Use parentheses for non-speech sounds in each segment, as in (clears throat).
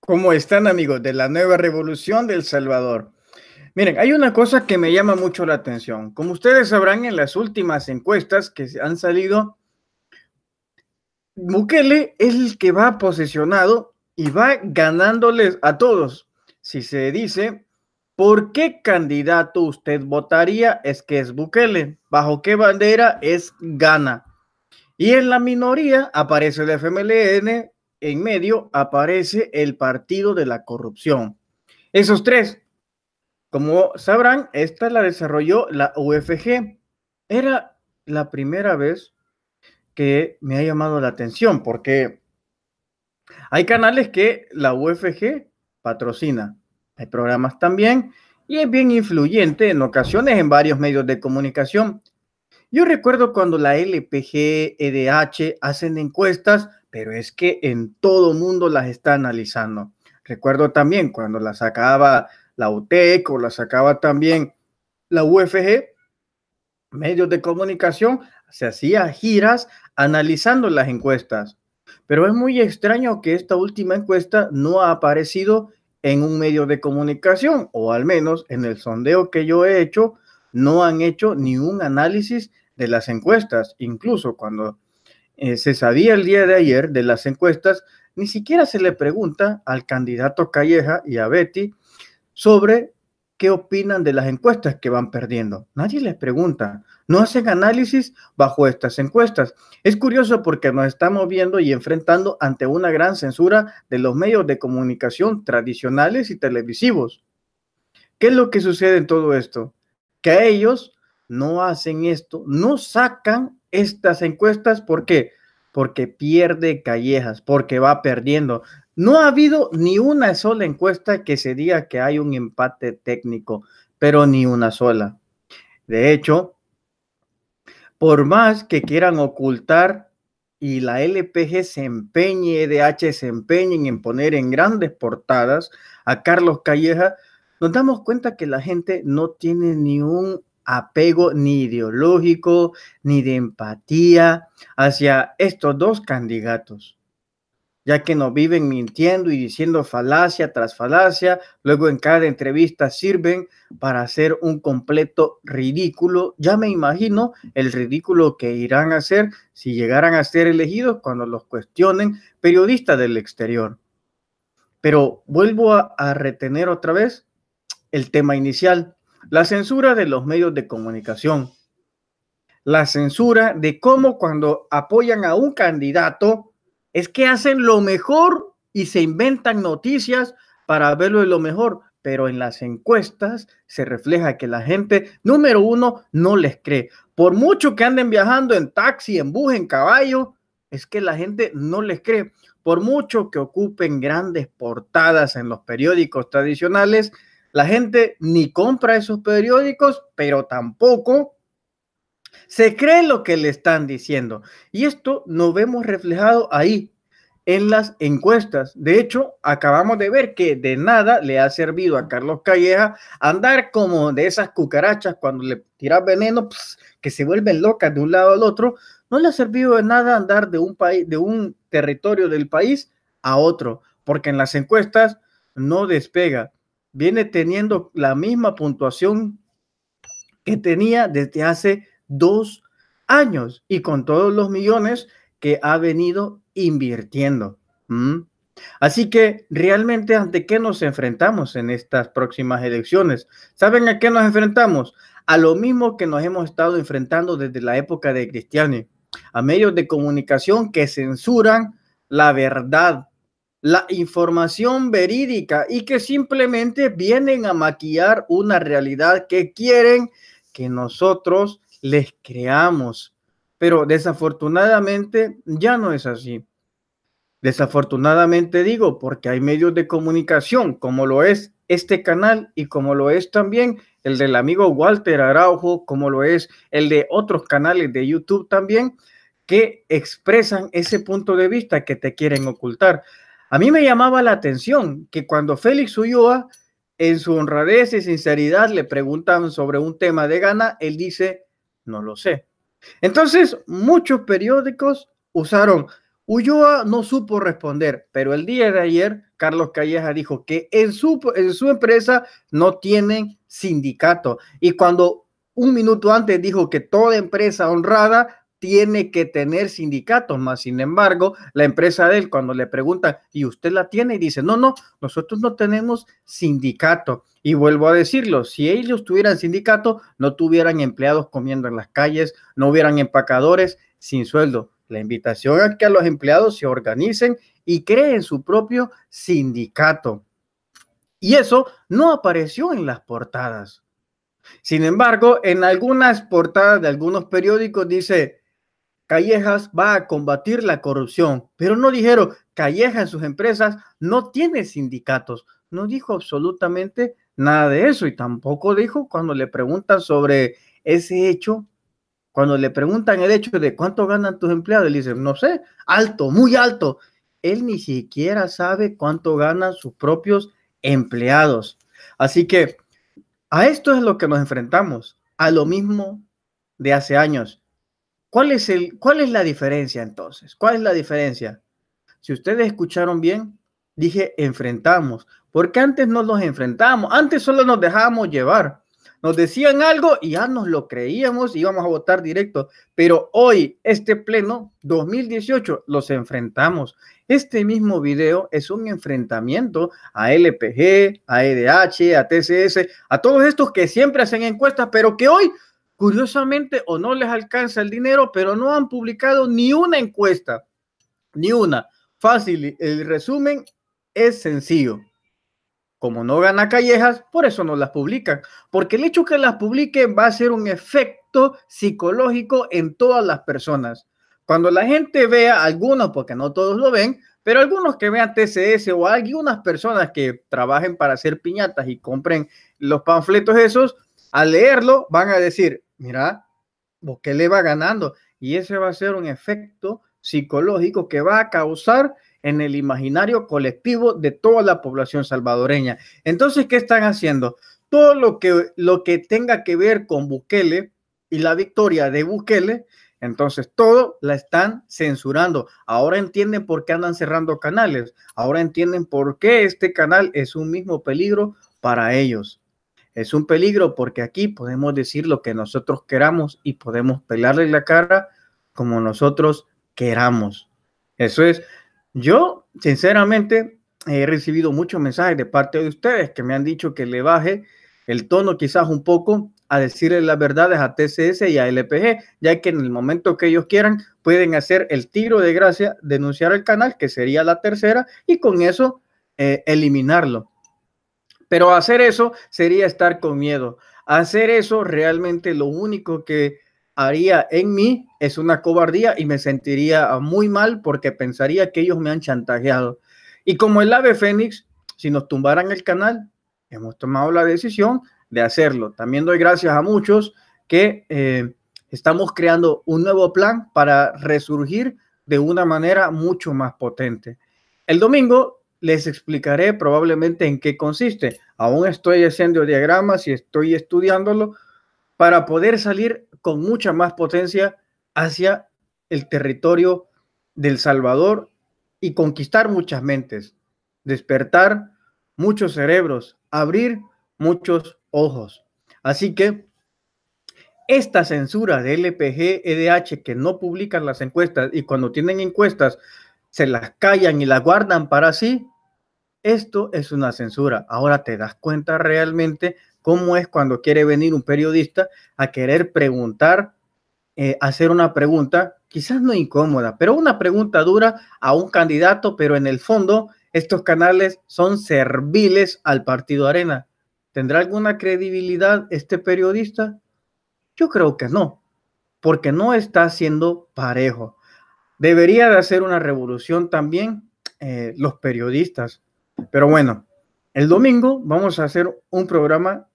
¿Cómo están amigos de la nueva revolución del Salvador? Miren, hay una cosa que me llama mucho la atención. Como ustedes sabrán, en las últimas encuestas que han salido, Bukele es el que va posesionado y va ganándoles a todos. Si se dice, ¿por qué candidato usted votaría? Es que es Bukele. ¿Bajo qué bandera es Gana? Y en la minoría aparece el FMLN, en medio aparece el partido de la corrupción. Esos tres, como sabrán, esta la desarrolló la UFG. Era la primera vez que me ha llamado la atención porque hay canales que la UFG patrocina, hay programas también y es bien influyente en ocasiones en varios medios de comunicación. Yo recuerdo cuando la LPG, EDH hacen encuestas, pero es que en todo mundo las está analizando. Recuerdo también cuando la sacaba la UTEC o la sacaba también la UFG, medios de comunicación, se hacía giras analizando las encuestas. Pero es muy extraño que esta última encuesta no ha aparecido en un medio de comunicación, o al menos en el sondeo que yo he hecho, no han hecho ni un análisis de las encuestas. Incluso cuando eh, se sabía el día de ayer de las encuestas, ni siquiera se le pregunta al candidato Calleja y a Betty sobre qué opinan de las encuestas que van perdiendo. Nadie les pregunta. No hacen análisis bajo estas encuestas. Es curioso porque nos estamos viendo y enfrentando ante una gran censura de los medios de comunicación tradicionales y televisivos. ¿Qué es lo que sucede en todo esto? que ellos no hacen esto, no sacan estas encuestas. ¿Por qué? Porque pierde Callejas, porque va perdiendo. No ha habido ni una sola encuesta que se diga que hay un empate técnico, pero ni una sola. De hecho, por más que quieran ocultar y la LPG se empeñe, EDH se empeñen en poner en grandes portadas a Carlos Calleja, nos damos cuenta que la gente no tiene ni un apego ni ideológico ni de empatía hacia estos dos candidatos, ya que nos viven mintiendo y diciendo falacia tras falacia, luego en cada entrevista sirven para hacer un completo ridículo. Ya me imagino el ridículo que irán a hacer si llegaran a ser elegidos cuando los cuestionen periodistas del exterior. Pero vuelvo a, a retener otra vez el tema inicial, la censura de los medios de comunicación, la censura de cómo cuando apoyan a un candidato es que hacen lo mejor y se inventan noticias para verlo de lo mejor, pero en las encuestas se refleja que la gente, número uno, no les cree. Por mucho que anden viajando en taxi, en bus, en caballo, es que la gente no les cree. Por mucho que ocupen grandes portadas en los periódicos tradicionales, la gente ni compra esos periódicos, pero tampoco se cree lo que le están diciendo. Y esto nos vemos reflejado ahí en las encuestas. De hecho, acabamos de ver que de nada le ha servido a Carlos Calleja andar como de esas cucarachas cuando le tiras veneno, pues, que se vuelven locas de un lado al otro. No le ha servido de nada andar de un país, de un territorio del país a otro, porque en las encuestas no despega viene teniendo la misma puntuación que tenía desde hace dos años y con todos los millones que ha venido invirtiendo. Así que realmente ante qué nos enfrentamos en estas próximas elecciones? ¿Saben a qué nos enfrentamos? A lo mismo que nos hemos estado enfrentando desde la época de Cristiani, a medios de comunicación que censuran la verdad, la información verídica y que simplemente vienen a maquillar una realidad que quieren que nosotros les creamos. Pero desafortunadamente ya no es así. Desafortunadamente digo, porque hay medios de comunicación como lo es este canal y como lo es también el del amigo Walter Araujo, como lo es el de otros canales de YouTube también, que expresan ese punto de vista que te quieren ocultar. A mí me llamaba la atención que cuando Félix Ulloa, en su honradez y sinceridad, le preguntan sobre un tema de gana, él dice, no lo sé. Entonces, muchos periódicos usaron, Ulloa no supo responder, pero el día de ayer, Carlos Calleja dijo que en su, en su empresa no tienen sindicato. Y cuando un minuto antes dijo que toda empresa honrada tiene que tener sindicatos, más sin embargo, la empresa de él cuando le preguntan, ¿y usted la tiene? Y dice, no, no, nosotros no tenemos sindicato. Y vuelvo a decirlo, si ellos tuvieran sindicato, no tuvieran empleados comiendo en las calles, no hubieran empacadores sin sueldo. La invitación es que los empleados se organicen y creen su propio sindicato. Y eso no apareció en las portadas. Sin embargo, en algunas portadas de algunos periódicos dice, Callejas va a combatir la corrupción, pero no dijeron, Callejas en sus empresas no tiene sindicatos, no dijo absolutamente nada de eso y tampoco dijo cuando le preguntan sobre ese hecho, cuando le preguntan el hecho de cuánto ganan tus empleados, él dicen, no sé, alto, muy alto. Él ni siquiera sabe cuánto ganan sus propios empleados. Así que a esto es lo que nos enfrentamos, a lo mismo de hace años. ¿Cuál es, el, ¿Cuál es la diferencia entonces? ¿Cuál es la diferencia? Si ustedes escucharon bien, dije enfrentamos, porque antes no nos enfrentábamos, antes solo nos dejábamos llevar. Nos decían algo y ya nos lo creíamos y íbamos a votar directo. Pero hoy, este pleno 2018, los enfrentamos. Este mismo video es un enfrentamiento a LPG, a EDH, a TCS, a todos estos que siempre hacen encuestas, pero que hoy Curiosamente, o no les alcanza el dinero, pero no han publicado ni una encuesta, ni una. Fácil, el resumen es sencillo. Como no gana callejas, por eso no las publican. Porque el hecho que las publiquen va a ser un efecto psicológico en todas las personas. Cuando la gente vea, algunos, porque no todos lo ven, pero algunos que vean TCS o algunas personas que trabajen para hacer piñatas y compren los panfletos esos, al leerlo van a decir, mira, Bukele va ganando y ese va a ser un efecto psicológico que va a causar en el imaginario colectivo de toda la población salvadoreña. Entonces, ¿qué están haciendo? Todo lo que, lo que tenga que ver con Bukele y la victoria de Bukele, entonces todo la están censurando. Ahora entienden por qué andan cerrando canales. Ahora entienden por qué este canal es un mismo peligro para ellos es un peligro porque aquí podemos decir lo que nosotros queramos y podemos pelarle la cara como nosotros queramos. Eso es, yo sinceramente he recibido muchos mensajes de parte de ustedes que me han dicho que le baje el tono quizás un poco a decirle las verdades a TCS y a LPG, ya que en el momento que ellos quieran pueden hacer el tiro de gracia, denunciar al canal, que sería la tercera, y con eso eh, eliminarlo. Pero hacer eso sería estar con miedo. Hacer eso realmente lo único que haría en mí es una cobardía y me sentiría muy mal porque pensaría que ellos me han chantajeado. Y como el ave fénix, si nos tumbaran el canal, hemos tomado la decisión de hacerlo. También doy gracias a muchos que eh, estamos creando un nuevo plan para resurgir de una manera mucho más potente. El domingo les explicaré probablemente en qué consiste. Aún estoy haciendo diagramas y estoy estudiándolo para poder salir con mucha más potencia hacia el territorio del Salvador y conquistar muchas mentes, despertar muchos cerebros, abrir muchos ojos. Así que esta censura de LPG, EDH, que no publican las encuestas y cuando tienen encuestas se las callan y las guardan para sí, esto es una censura. Ahora te das cuenta realmente cómo es cuando quiere venir un periodista a querer preguntar, eh, hacer una pregunta, quizás no incómoda, pero una pregunta dura a un candidato, pero en el fondo estos canales son serviles al partido Arena. ¿Tendrá alguna credibilidad este periodista? Yo creo que no, porque no está siendo parejo. Debería de hacer una revolución también eh, los periodistas, pero bueno, el domingo vamos a hacer un programa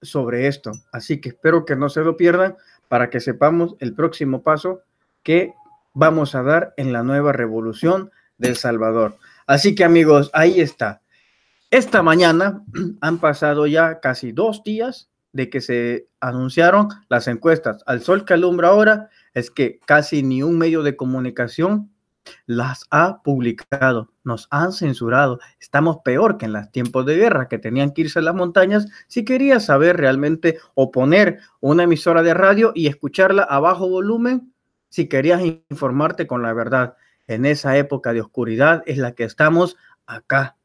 sobre esto, así que espero que no se lo pierdan para que sepamos el próximo paso que vamos a dar en la nueva revolución del Salvador. Así que amigos, ahí está. Esta mañana (clears throat) han pasado ya casi dos días de que se anunciaron las encuestas. Al sol que alumbra ahora es que casi ni un medio de comunicación las ha publicado, nos han censurado. Estamos peor que en los tiempos de guerra, que tenían que irse a las montañas si querías saber realmente o poner una emisora de radio y escucharla a bajo volumen si querías informarte con la verdad. En esa época de oscuridad es la que estamos acá,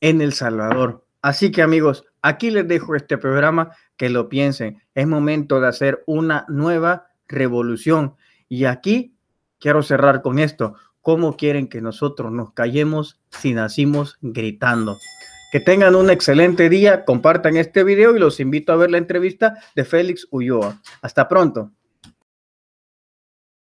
en El Salvador. Así que amigos, aquí les dejo este programa, que lo piensen. Es momento de hacer una nueva revolución. Y aquí quiero cerrar con esto. ¿Cómo quieren que nosotros nos callemos si nacimos gritando? Que tengan un excelente día, compartan este video y los invito a ver la entrevista de Félix Ulloa. Hasta pronto.